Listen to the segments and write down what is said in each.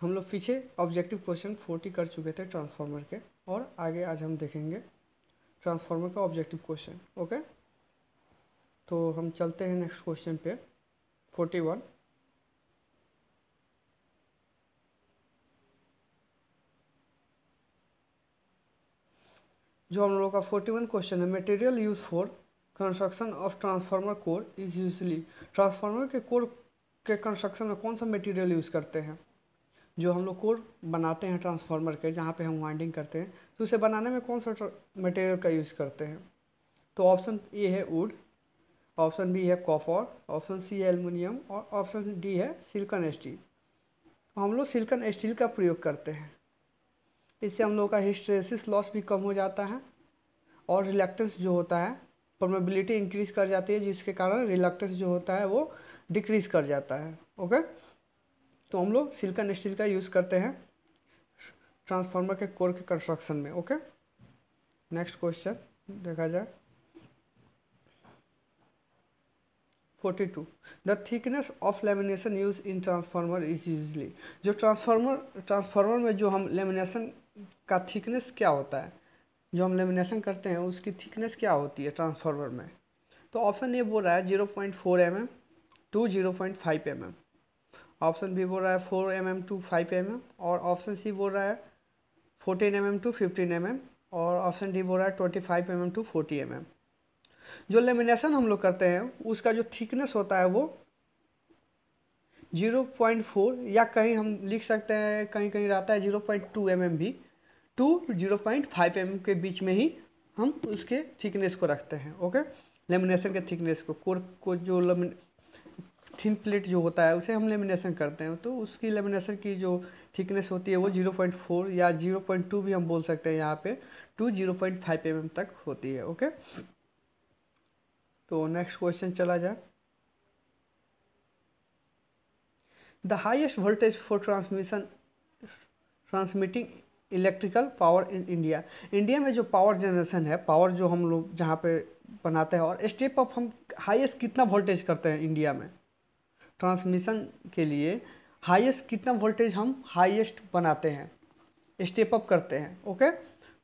हम लोग पीछे ऑब्जेक्टिव क्वेश्चन फोर्टी कर चुके थे ट्रांसफार्मर के और आगे आज हम देखेंगे ट्रांसफार्मर का ऑब्जेक्टिव क्वेश्चन ओके तो हम चलते हैं नेक्स्ट क्वेश्चन पे फोर्टी वन जो हम लोगों का फोर्टी वन क्वेश्चन है material use for construction of transformer core is usually transformer के कोर के कंस्ट्रक्शन में कौन सा मटेरियल यूज़ करते हैं जो हम लोग कोर बनाते हैं ट्रांसफार्मर के जहाँ पे हम वाइंडिंग करते हैं तो उसे बनाने में कौन सा मटेरियल का यूज़ करते हैं तो ऑप्शन ए है वुड ऑप्शन बी है कॉपर ऑप्शन सी है एलमिनियम और ऑप्शन डी है सिल्कन स्टील तो हम लोग सिल्कन स्टील का प्रयोग करते हैं इससे हम लोगों का हिस्ट्रेसिस लॉस भी कम हो जाता है और रिलेक्टेंस जो होता है प्रोबेबिलिटी इंक्रीज कर जाती है जिसके कारण रिलेक्टेंस जो होता है वो डिक्रीज कर जाता है ओके तो हम लोग सिल्कन स्टील का यूज़ करते हैं ट्रांसफार्मर के कोर के कंस्ट्रक्शन में ओके नेक्स्ट क्वेश्चन देखा जाए forty two the thickness of lamination use in transformer is usually जो ट्रांसफार्मर ट्रांसफार्मर में जो हम लेमिनेशन का थिकनेस क्या होता है जो हम लेमिनेशन करते हैं उसकी थिकनेस क्या होती है ट्रांसफार्मर में तो ऑप्शन ये बोल रहा है zero point four M M to zero point five M M option B बोल रहा है four M M to five M M और ऑप्शन सी बोल रहा है fourteen M M to fifteen M M और ऑप्शन डी बोल रहा है twenty five M M to forty M M जो लेमिनेशन हम लोग करते हैं उसका जो थिकनेस होता है वो जीरो पॉइंट फोर या कहीं हम लिख सकते हैं कहीं कहीं रहता है zero point two M M भी to zero point five M के बीच में ही हम उसके थिकनेस को रखते हैं ओके लेमिनेशन के थिकनेस को कोर को जो लेमिन थिन प्लेट जो होता है उसे हम लेमिनेशन करते हैं तो उसकी लेमिनेशन की जो थिकनेस होती है वो 0.4 या 0.2 भी हम बोल सकते हैं यहाँ पे to zero point five M तक होती है ओके तो नेक्स्ट क्वेश्चन चला जाए the highest voltage for transmission transmitting electrical power in India India में जो पावर जनरेशन है पावर जो हम लोग जहाँ पे बनाते हैं और स्टेप अप हम हाईएस्ट कितना वोल्टेज करते हैं इंडिया में ट्रांसमिशन के लिए हाईएस्ट कितना वोल्टेज हम हाईएस्ट बनाते हैं स्टेप अप करते हैं ओके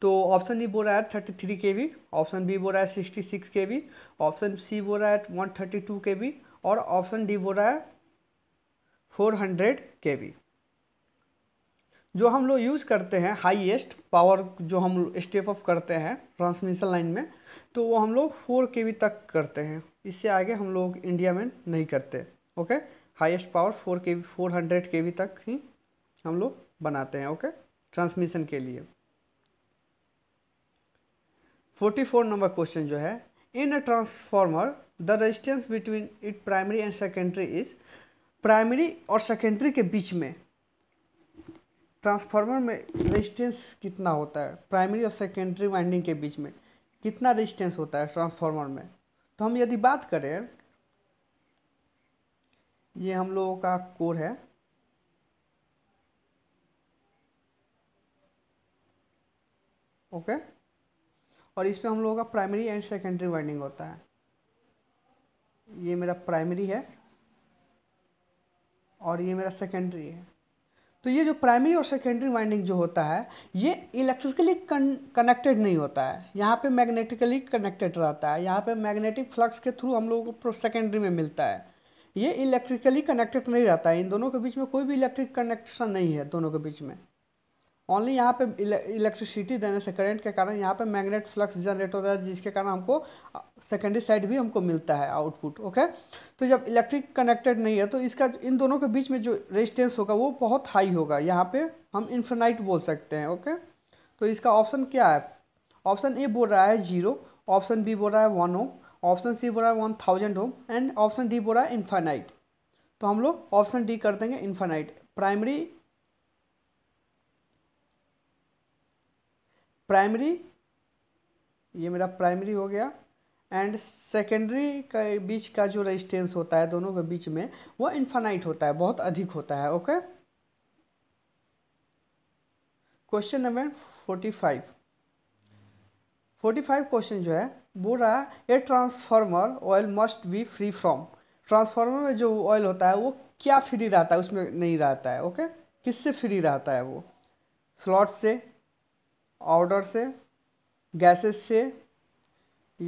तो ऑप्शन ई बोल रहा है thirty three K V option B बोल रहा है sixty six K V option C बोल रहा है one thirty two K V और ऑप्शन डी बोल रहा है फोर हंड्रेड के वी जो हम लोग यूज़ करते हैं हाईएस्ट पावर जो हम स्टेप अप करते हैं ट्रांसमिशन लाइन में तो वो हम लोग फोर के तक करते हैं इससे आगे हम लोग इंडिया में नहीं करते okay highest power four K V four hundred K तक ही हम लोग बनाते हैं ओके ट्रांसमिशन के लिए फोर्टी फोर नंबर क्वेश्चन जो है in a transformer the resistance between it primary and secondary is primary और सेकेंडरी के बीच में ट्रांसफार्मर में रेजिस्टेंस कितना होता है प्राइमरी और सेकेंडरी वाइंडिंग के बीच में कितना रेजिस्टेंस होता है ट्रांसफार्मर में तो हम यदि बात करें ये हम लोगों का कोर है ओके और और इसमें हम लोगों का प्राइमरी एंड सेकेंडरी वाइंडिंग होता है ये मेरा प्राइमरी है और ये मेरा सेकेंडरी है तो ये जो प्राइमरी और सेकेंडरी वाइंडिंग जो होता है ये इलेक्ट्रिकली कनेक्टेड नहीं होता है यहाँ पे मैग्नेटिकली कनेक्टेड रहता है यहाँ पे मैग्नेटिक फ्लक्स के थ्रू हम लोगों को सेकेंडरी में मिलता है ये इलेक्ट्रिकली कनेक्टेड नहीं रहता है इन दोनों के बीच में कोई भी इलेक्ट्रिक कनेक्शन नहीं है दोनों के बीच में ओनली यहाँ पे इलेक्ट्रिसिटी देने से करंट के कारण यहाँ पे मैग्नेट फ्लक्स जनरेट होता है जिसके कारण हमको सेकेंडरी साइड भी हमको मिलता है आउटपुट ओके तो जब इलेक्ट्रिक कनेक्टेड नहीं है तो इसका इन दोनों के बीच में जो रेजिस्टेंस होगा वो बहुत हाई होगा यहाँ पे हम इन्फेनाइट बोल सकते हैं ओके तो इसका ऑप्शन क्या है ऑप्शन ए बोल रहा है जीरो ऑप्शन बी बोल रहा है वन ओम ऑप्शन सी बोला one thousand ohm and option D बोला इन्फानाइट तो हम लोग ऑप्शन डी कर देंगे इन्फानाइट प्राइमरी प्राइमरी ये मेरा प्राइमरी हो गया एंड सेकेंडरी का बीच का जो रेजिस्टेंस होता है दोनों के बीच में वो इन्फानाइट होता है बहुत अधिक होता है okay question number forty five 45 question जो है बोल रहा है A transformer oil must be free from transformer में जो ऑयल होता है वो क्या फ्री रहता है उसमें नहीं रहता है ओके किससे फ्री रहता है वो स्लॉट से ऑर्डर से गैसेस से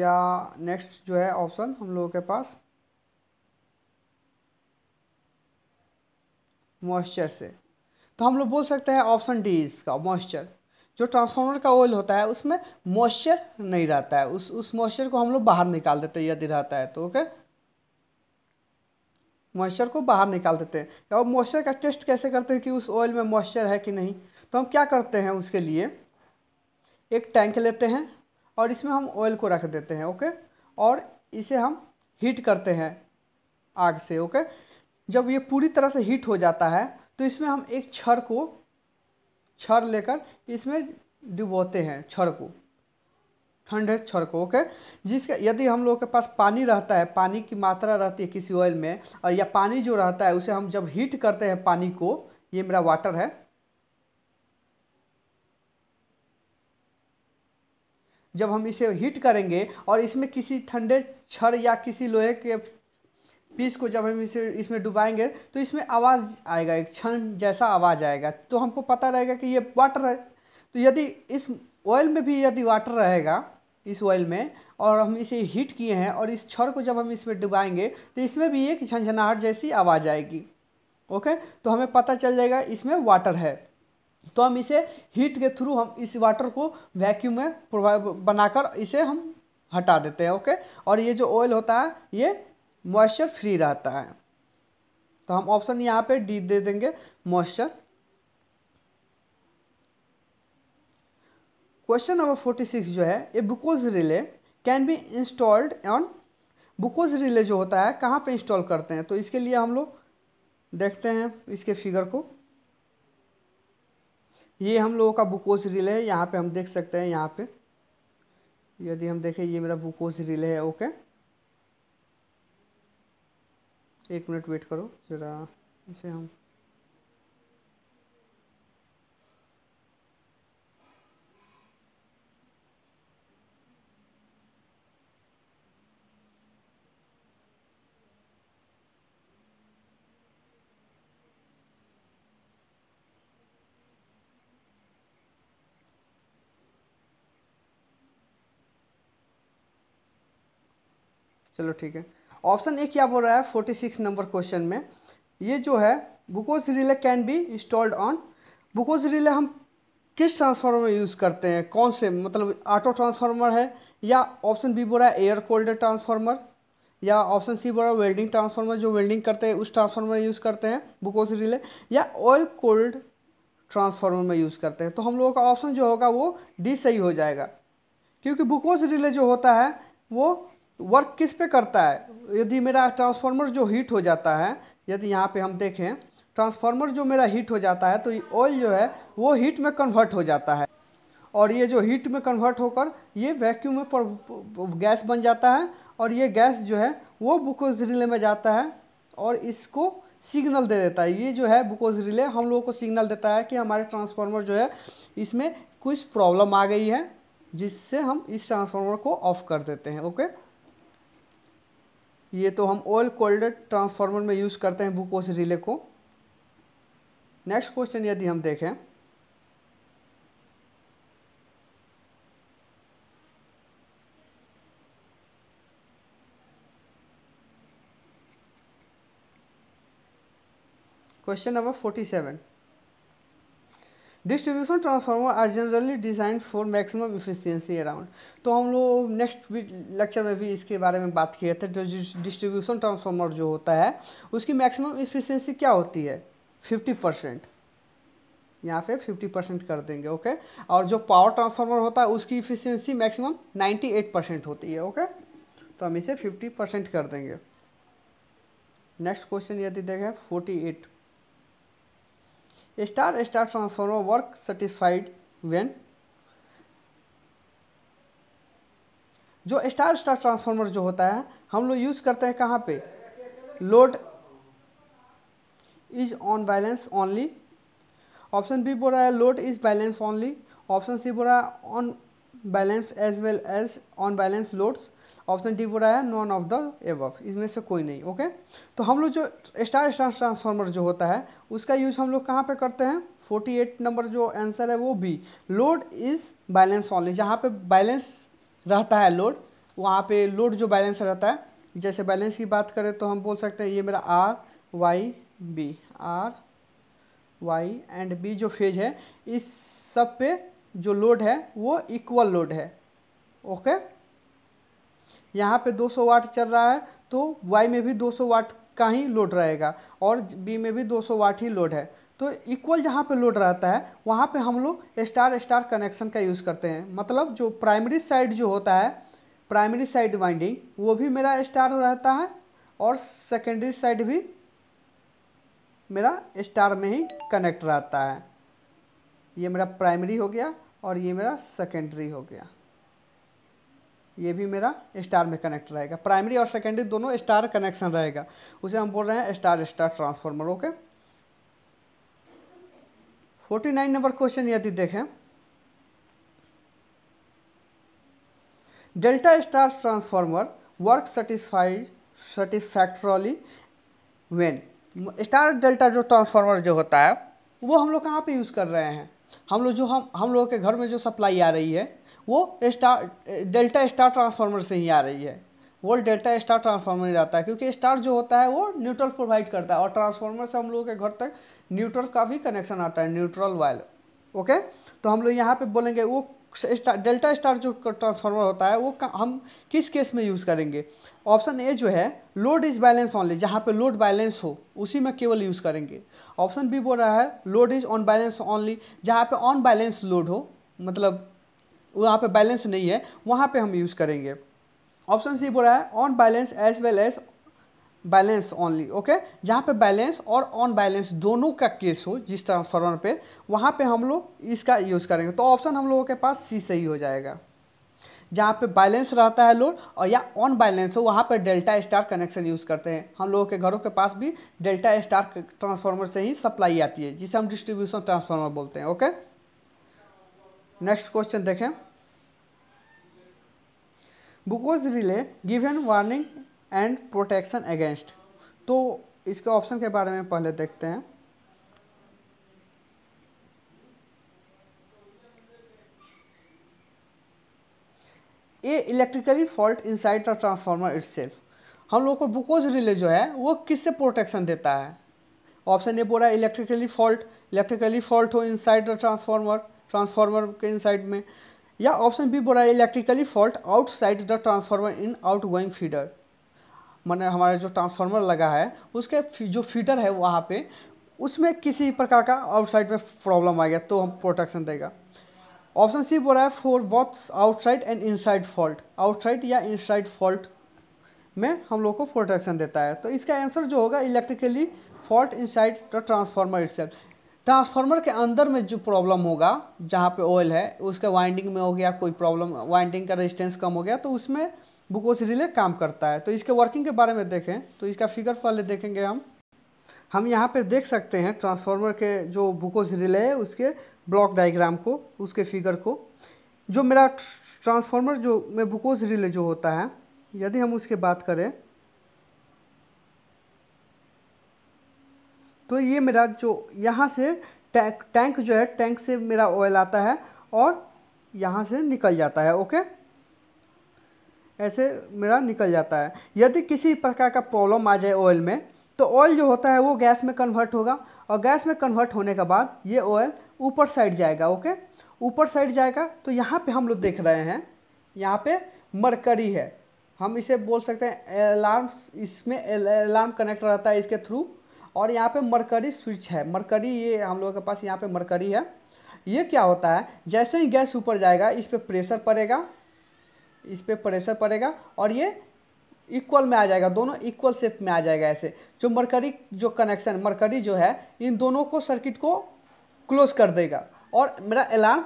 या नेक्स्ट जो है ऑप्शन हम लोगों के पास मॉइस्चर से तो हम लोग बोल सकते हैं ऑप्शन डी इसका मॉइस्चर जो ट्रांसफार्मर का ऑयल होता है उसमें मॉइस्चर नहीं रहता है उस उस मॉइस्चर को हम लोग बाहर निकाल देते हैं यदि रहता है तो ओके मॉइस्चर को बाहर निकाल देते हैं तो अब मॉइस्चर का टेस्ट कैसे करते हैं कि उस ऑयल में मॉइस्चर है कि नहीं तो हम क्या करते हैं उसके लिए एक टैंक लेते हैं और इसमें हम ऑयल को रख देते हैं ओके और इसे हम हीट करते हैं आग से ओके जब ये पूरी तरह से हीट हो जाता है तो इसमें हम एक छड़ को छड़ लेकर इसमें डुबोते हैं छड़ को ठंडे छड़ को ओके जिसका यदि हम लोग के पास पानी रहता है पानी की मात्रा रहती है किसी ऑयल में और या पानी जो रहता है उसे हम जब हीट करते हैं पानी को ये मेरा वाटर है जब हम इसे हीट करेंगे और इसमें किसी ठंडे छड़ या किसी लोहे के पीस को जब हम इसे इसमें डुबाएंगे तो इसमें आवाज़ आएगा एक क्षण जैसा आवाज़ आएगा तो हमको पता रहेगा कि ये वाटर है तो यदि इस ऑयल में भी यदि वाटर रहेगा इस ऑयल में और हम इसे हीट किए हैं और इस छड़ को जब हम इसमें डुबाएंगे तो इसमें भी एक झंझनाहट जैसी आवाज़ आएगी ओके तो हमें पता चल जाएगा इसमें वाटर है तो हम इसे हीट के थ्रू हम इस वाटर को वैक्यूम में बनाकर इसे हम हटा देते हैं ओके और ये जो ऑयल होता है ये मॉइस्चर फ्री रहता है तो हम ऑप्शन यहाँ पे डी दे देंगे moisture question number forty six जो है ये Buchholz relay can be installed on Buchholz relay जो होता है कहाँ पे इंस्टॉल करते हैं तो इसके लिए हम लोग देखते हैं इसके फिगर को ये हम लोगों का बुकोज रिले है यहाँ पे हम देख सकते हैं यहाँ पे यदि हम देखें ये मेरा बुकोज रिले है ओके okay? एक मिनट वेट करो ज़रा इसे हम चलो ठीक है ऑप्शन ए क्या बोल रहा है फोर्टी सिक्स नंबर क्वेश्चन में ये जो है Buchholz relay can be installed on Buchholz relay हम किस ट्रांसफार्मर में यूज़ करते हैं कौन से मतलब ऑटो ट्रांसफार्मर है या ऑप्शन बी बोल रहा है एयर कोल्ड ट्रांसफार्मर या ऑप्शन सी बोल रहा है वेल्डिंग ट्रांसफार्मर जो वेल्डिंग करते हैं उस ट्रांसफार्मर यूज़ करते हैं बुकोज रिले या ऑयल कोल्ड ट्रांसफार्मर में यूज़ करते हैं तो हम लोगों का ऑप्शन जो होगा वो डी सही हो जाएगा क्योंकि बुकोज रिले जो होता है वो वर्क किस पे करता है यदि मेरा ट्रांसफार्मर जो हीट हो जाता है यदि यहाँ पे हम देखें ट्रांसफार्मर जो मेरा हीट हो जाता है तो ऑयल जो है वो हीट में कन्वर्ट हो जाता है और ये जो हीट में कन्वर्ट होकर ये वैक्यूम में पर, गैस बन जाता है और ये गैस जो है वो बुकोज रिले में जाता है और इसको सिग्नल दे देता है ये जो है बुकोज रिले हम लोगों को सिग्नल देता है कि हमारे ट्रांसफार्मर जो है इसमें कुछ प्रॉब्लम आ गई है जिससे हम इस ट्रांसफार्मर को ऑफ कर देते हैं ओके ये तो हम ऑयल कोल्डेड ट्रांसफार्मर में यूज़ करते हैं बुकोस रिले को नेक्स्ट क्वेश्चन यदि हम देखें question number forty seven distribution transformer are generally design for maximum efficiency around तो हम लोग नेक्स्ट लेक्चर में भी इसके बारे में बात किए थे जो डिस्ट्रीब्यूशन ट्रांसफार्मर जो होता है उसकी मैक्सिमम इफिशियंसी क्या होती है फिफ्टी परसेंट यहाँ पे फिफ्टी परसेंट कर देंगे ओके और जो पावर ट्रांसफार्मर होता है उसकी efficiency maximum ninety eight percent होती है ओके तो हम इसे फिफ्टी परसेंट कर देंगे नेक्स्ट क्वेश्चन यदि देखें forty eight star star transformer work satisfied when जो स्टार स्टार ट्रांसफॉर्मर जो होता है हम लोग यूज़ करते हैं कहाँ पे load is on balance only option B बोल रहा है load is balance only option C बोल रहा है on balance as well as on balance loads option D बोल रहा है नॉन ऑफ द एव इसमें से कोई नहीं ओके तो हम लोग जो स्टार स्टार ट्रांसफार्मर जो होता है उसका यूज हम लोग कहाँ पे करते हैं 48 नंबर जो आंसर है वो B load is balance only जहाँ पे बैलेंस रहता है लोड वहाँ पे लोड जो बैलेंस रहता है जैसे बैलेंस की बात करें तो हम बोल सकते हैं ये मेरा R Y B R Y and B जो फेज है इस सब पे जो लोड है वो इक्वल लोड है ओके okay? यहाँ पे 200 वाट चल रहा है तो वाई में भी 200 वाट का ही लोड रहेगा और बी में भी 200 वाट ही लोड है तो इक्वल जहाँ पे लोड रहता है वहाँ पे हम लोग स्टार स्टार कनेक्शन का यूज़ करते हैं मतलब जो प्राइमरी साइड जो होता है प्राइमरी साइड वाइंडिंग वो भी मेरा स्टार रहता है और सेकेंडरी साइड भी मेरा स्टार में ही कनेक्ट रहता है ये मेरा प्राइमरी हो गया और ये मेरा सेकेंडरी हो गया ये भी मेरा स्टार में कनेक्ट रहेगा प्राइमरी और सेकेंडरी दोनों स्टार कनेक्शन रहेगा उसे हम बोल रहे हैं star star transformer okay forty nine number question यदि देखें delta star transformer work satisfied satisfactorily when star delta जो ट्रांसफार्मर जो होता है वो हम लोग कहाँ पे यूज़ कर रहे हैं हम लोग जो हम हम लोगों के घर में जो सप्लाई आ रही है वो स्टार डेल्टा स्टार ट्रांसफार्मर से ही आ रही है वो डेल्टा स्टार ट्रांसफार्मर ही रहता है क्योंकि स्टार जो होता है वो न्यूट्रल प्रोवाइड करता है और ट्रांसफार्मर से हम लोगों के घर तक न्यूट्रल का भी कनेक्शन आता है न्यूट्रल वायल ओके तो हम लोग यहाँ पर बोलेंगे वो स्टार डेल्टा स्टार जो ट्रांसफार्मर होता है वो हम किस केस में यूज़ करेंगे ऑप्शन ए जो है लोड इज बैलेंस ऑनली जहाँ पे लोड बैलेंस हो उसी में केवल यूज़ करेंगे ऑप्शन बी बोल रहा है load is on balance only जहाँ पे ऑन बैलेंस लोड हो मतलब वहाँ पे बैलेंस नहीं है वहाँ पे हम यूज़ करेंगे ऑप्शन सी बोला है on balance as well as balance only okay जहाँ पे बैलेंस और ऑन बैलेंस दोनों का केस हो जिस ट्रांसफार्मर पे वहाँ पे हम लोग इसका यूज़ करेंगे तो ऑप्शन हम लोगों के पास सी सही हो जाएगा जहाँ पे बैलेंस रहता है लोड और या ऑन बैलेंस हो वहाँ पर डेल्टा स्टार कनेक्शन यूज़ करते हैं हम लोगों के घरों के पास भी डेल्टा स्टार ट्रांसफार्मर से ही सप्लाई आती है जिसे हम डिस्ट्रीब्यूशन ट्रांसफार्मर बोलते हैं ओके नेक्स्ट क्वेश्चन देखें Buchholz relay given warning and protection against तो इसके ऑप्शन के बारे में पहले देखते हैं A electrically fault inside the transformer itself हम लोग को बुकोज रिले जो है वो किससे प्रोटेक्शन देता है ऑप्शन ए बोला इलेक्ट्रिकली फॉल्ट इलेक्ट्रिकली फॉल्ट हो इनसाइड द ट्रांसफार्मर ट्रांसफार्मर के इनसाइड में या ऑप्शन बी बोला electrically fault outside the transformer in outgoing feeder मैंने हमारे जो ट्रांसफार्मर लगा है उसके जो फीडर है वहाँ पे उसमें किसी प्रकार का आउटसाइड में प्रॉब्लम आ गया तो हम प्रोटेक्शन देगा ऑप्शन सी बोला है for both outside and inside fault outside या इनसाइड फॉल्ट में हम लोग को प्रोटेक्शन देता है तो इसका आंसर जो होगा electrically fault inside the transformer it transformer के अंदर में जो प्रॉब्लम होगा जहाँ पे ऑयल है उसके वाइंडिंग में हो गया कोई प्रॉब्लम वाइंडिंग का रेजिस्टेंस कम हो गया तो उसमें बुकोस रिले काम करता है तो इसके वर्किंग के बारे में देखें तो इसका फिगर पहले देखेंगे हम हम यहाँ पे देख सकते हैं ट्रांसफार्मर के जो बुकोस रिले है उसके ब्लॉक डाइग्राम को उसके फिगर को जो मेरा ट्रांसफार्मर जो मैं बुकोस रिले जो होता है यदि हम उसके बात करें तो ये मेरा जो यहाँ से टैंक टैंक जो है टैंक से मेरा ऑयल आता है और यहाँ से निकल जाता है ओके ऐसे मेरा निकल जाता है यदि किसी प्रकार का प्रॉब्लम आ जाए ऑयल में तो ऑयल जो होता है वो गैस में कन्वर्ट होगा और गैस में कन्वर्ट होने के बाद ये ऑयल ऊपर साइड जाएगा ओके ऊपर साइड जाएगा तो यहाँ पे हम लोग देख रहे हैं यहाँ पे मरकरी है हम इसे बोल सकते हैं अलार्म इसमें अलार्म कनेक्ट रहता है इसके थ्रू और यहाँ पे मरकरी स्विच है मरकरी ये हम लोगों के पास यहाँ पे मरकरी है ये क्या होता है जैसे ही गैस ऊपर जाएगा इस पर प्रेशर पड़ेगा इस पर प्रेशर पड़ेगा और ये इक्वल में आ जाएगा दोनों इक्वल सेप में आ जाएगा ऐसे जो मरकरी जो कनेक्शन मरकरी जो है इन दोनों को सर्किट को क्लोज कर देगा और मेरा अलार्म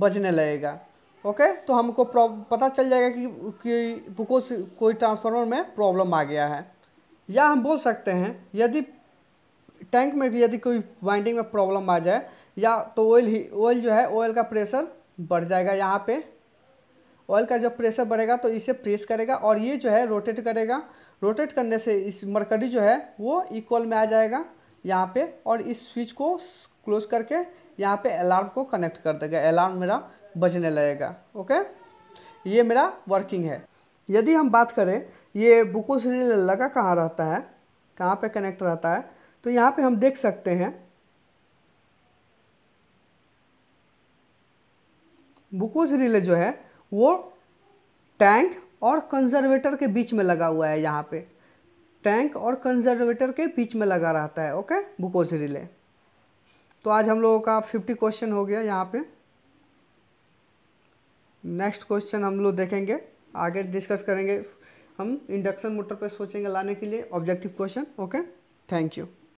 बजने लगेगा ओके तो हमको पता चल जाएगा कि, कि कोई ट्रांसफार्मर में प्रॉब्लम आ गया है या हम बोल सकते हैं यदि टैंक में भी यदि कोई वाइंडिंग में प्रॉब्लम आ जाए या तो ऑयल ही ऑयल जो है ऑयल का प्रेशर बढ़ जाएगा यहाँ पे ऑयल का जब प्रेशर बढ़ेगा तो इसे प्रेस करेगा और ये जो है रोटेट करेगा रोटेट करने से इस मरकरी जो है वो इक्वल में आ जाएगा यहाँ पे और इस स्विच को क्लोज करके यहाँ पे अलार्म को कनेक्ट कर देगा अलार्म मेरा बजने लगेगा ओके ये मेरा वर्किंग है यदि हम बात करें ये बुको सिलेंडर लगा कहाँ रहता है कहाँ पे कनेक्ट रहता है तो यहाँ पे हम देख सकते हैं बुकोज रिले जो है वो टैंक और कंजर्वेटर के बीच में लगा हुआ है यहाँ पे टैंक और कंजर्वेटर के बीच में लगा रहता है ओके बुकोज रिले तो आज हम लोगों का फिफ्टी क्वेश्चन हो गया यहाँ पे नेक्स्ट क्वेश्चन हम लोग देखेंगे आगे डिस्कस करेंगे हम इंडक्शन मोटर पे सोचेंगे लाने के लिए objective question okay thank you